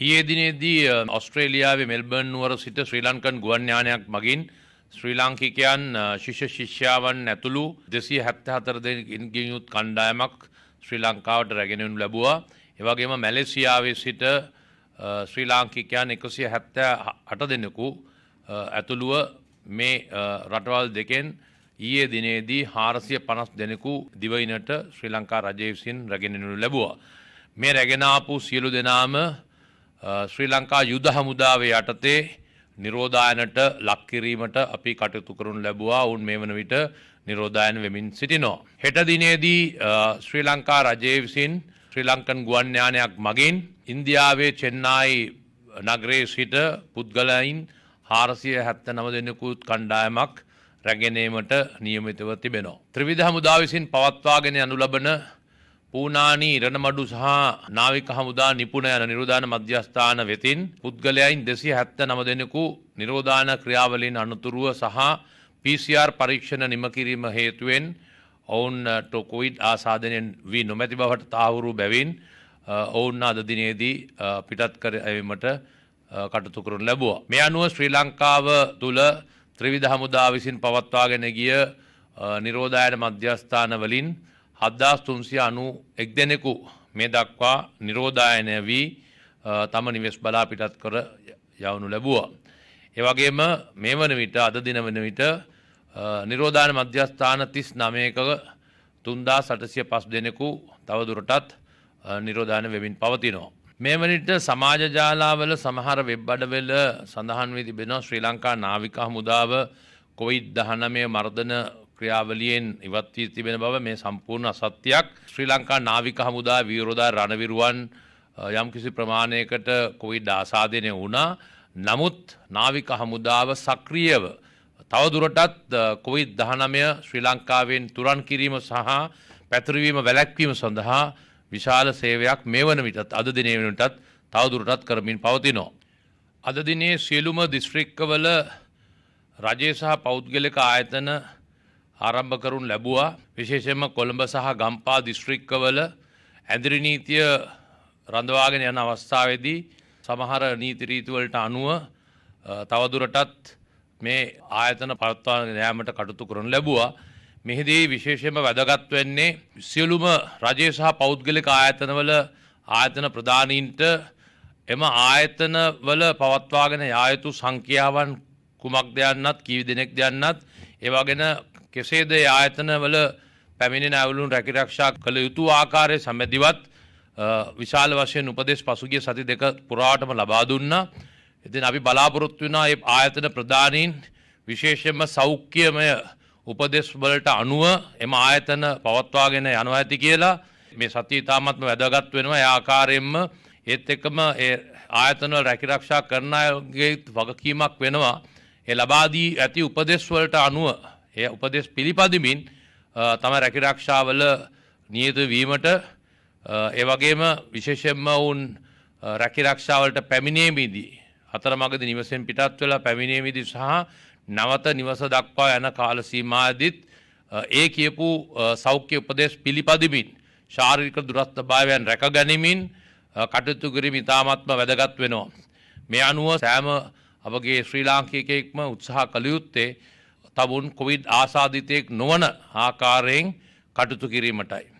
ඊයේ දිනේදී ඔස්ට්‍රේලියාවේ මෙල්බර්න් නුවර සිට ශ්‍රී ලංකන් ගුවන් යානයක් මගින් ශ්‍රී ලාංකිකයන් ශිෂ්‍ය ශිෂ්‍යාවන් ඇතුළු 274 දෙනෙක්ගෙන් යුත් කණ්ඩායමක් ශ්‍රී ලංකාවට රැගෙන එනු ලැබුවා. ඒ වගේම මැලේසියාවේ සිට ශ්‍රී ලාංකිකයන් 178 දෙනෙකු ඇතුළුව මේ රටවල් දෙකෙන් ඊයේ දිනේදී 450 දෙනෙකු දිවයිනට ශ්‍රී ලංකා රජය විසින් රැගෙන එනු ලැබුවා. මේ රැගෙන ආපු සියලු දෙනාම ශ්‍රී ලංකා යුද හමුදාවේ යටතේ නිරෝධායනට ලක්කිරීමට අපි කටයුතු කරනු ලැබවා ඔවුන් මේ වන විට නිරෝධායන වෙමින් සිටිනෝ. හෙට දිනේදී ශ්‍රී ලංකා රජය විසින් ශ්‍රී ලංකන් ගුවන්්‍යානයක් මගින් ඉන්දියාවේ චෙන්නායි නගරේ සිට පුද්ගලයින් හාරසිය හැත්ත නම දෙන්නකුත් කණ්ඩායමක් රැගෙනීමට නියමිතව තිබෙනවා. ත්‍රවිධ හමුදා විසින් පවත්වාගෙන අනුලබන පූනානී රණමඩු සහ නාවික හමුදා නිපුණ යන නිරෝධාන මධ්‍යස්ථාන වෙතින් පුද්ගලයන් දෙසි හැත්ත නම දෙනෙකු නිරෝධාන ක්‍රියාවලින් අනතුරුව සහ PCR පරීක්ෂණ නිමකිරීම හේතුවෙන් ඔවුන්ට කොයිඩ් ආසාධනයෙන් වී නොමැති බවට තාවුරු බැවින් ඔවුන් අද දිනේදී පිටත් කර ඇවීමට කටතු කරන ලැබුවා. මේ අනුව ශ්‍රී ලංකාව තුළ ත්‍රිවිධ හමුදා විසින් පවත්වාගෙන ගිය නිරෝධායන මධ්‍යස්ථානවලින් හද්දාස් තුන්සිය අනු එක් දෙනෙකු මේ දක්වා නිරෝධායනය වී තම නිවෙස් බලා පිටත් කර යවනු ලැබුවා. ඒවගේම මේ වන විට අද දින වන විට නිරෝධාන මධ්‍යස්ථාන තිස් නමයක තුන්දා සටසිය පස් දෙනෙකු තවදුරටත් නිරෝධාන වෙමින් පවතිනෝ. මේ වනිට සමාජ ජාලාවල සමහර වෙබ් අඩවෙල්ල සඳහන් වී තිබෙන ශ්‍රී ලංකා නාවිකා හමුදාව කොයිත් දහනමය මර්ධන ක්‍රියාවලියෙන් ඉවත් වී තිබෙන බව මේ සම්පූර්ණ අසත්‍යයක් ශ්‍රී ලංකා නාවික හමුදා විරෝධා රණවිරුවන් යම් කිසි ප්‍රමාණයකට කොවිඩ් ආසාදනය වුණා නමුත් නාවික හමුදාව සක්‍රියව තවදුරටත් කොවිඩ් දහනමය ශ්‍රී ලංකාවෙන් තුරන් කිරීම සහ පැතිරවීම වැලැක්වීම සඳහා විශාල සේවයක් මේ වන විටත් අද දිනේ වෙනටත් තවදුරටත් කරමින් පවතිනෝ. අද දිනේ සියලුම දිස්ත්‍රික්කවල රජය සහ පෞද්ගලික ආයතන ආරම්භ කරුන් ලැබුවා විශේෂයෙන්ම කොළඹ සහ ගම්පා දිස්ත්‍රික්කවල ඇඳිරි නීතිය රඳවාගෙන යන අවස්ථාවේදී සමහර නීති රීතිවලට අනුව තවදුරටත් මේ ආයතන පවත්වා යෑමට කටයුතු කරන ලැබුවා. මෙහිදී විශේෂයෙන්ම වැදගත් වෙන්නේ සියලුම රජය සහ පෞද්ගලික ආයතනවල ආයතන ප්‍රධානීන්ට එම ආයතනවල පවත්වාගෙන යා යුතු සංඛ්‍යාවන් කුමක්ද යන්නත් කී දෙනෙක්ද යන්නත් ඒවා ගැන කෙසේද ආයතනවල පැමිණෙන ඇවලුන් රැකිරක්ෂා කළ යුතු ආකාරය සමැදිවත් විශාල වශයෙන් උපදෙස් පසුගිය සති දෙක පුරාටම ලබා දුන්නා. ඉතින් අපි බලාපොරොත්තු වෙනා මේ ආයතන ප්‍රධානීන් විශේෂයෙන්ම සෞඛ්‍යමය උපදෙස් වලට අනුව එම ආයතන පවත්වාගෙන යනවා ඇති කියලා මේ සතිය ඉතාමත්ම වැදගත් වෙනවා. ඒ ආකාරයෙන්ම ඒත් එක්කම ඒ ආයතනවල රැකිරක්ෂා කරන අයගේ වගකීමක් වෙනවා. ඒ ලබා දී ඇති උපදෙස් වලට අනුව ඒ උපදෙස් පිළිපදිමින් තම රැකිරක්ෂාවල නියත වීමට ඒවගේම විශේෂෙන්ම ඔවුන් රැකිරක්ෂාවලට පැමිණේමිදී අතරමගද නිවසෙන් පිටත් වෙලා පැමිණේමිදි සහ නවත නිවස දක්වා යන කාලසීමාදිත් ඒ කියපු සෞඛ්‍ය උපදෙස් පිළිපදිමින් ශාරික දුරස්ථ භාවයන් රැක ගැනීමින් කටයුතු කිරීම ඉතාමත්ම වැදගත් වෙනවා. මේ අනුව සෑම අපගේ ශ්‍රී ලාංකිකයෙක්ම උත්සාහ කළ යුත්තේ තබුන් කොවිඩ් ආසාධිතයෙක් නොවන ආකාරයෙන් කටුතු කිරීමටයි.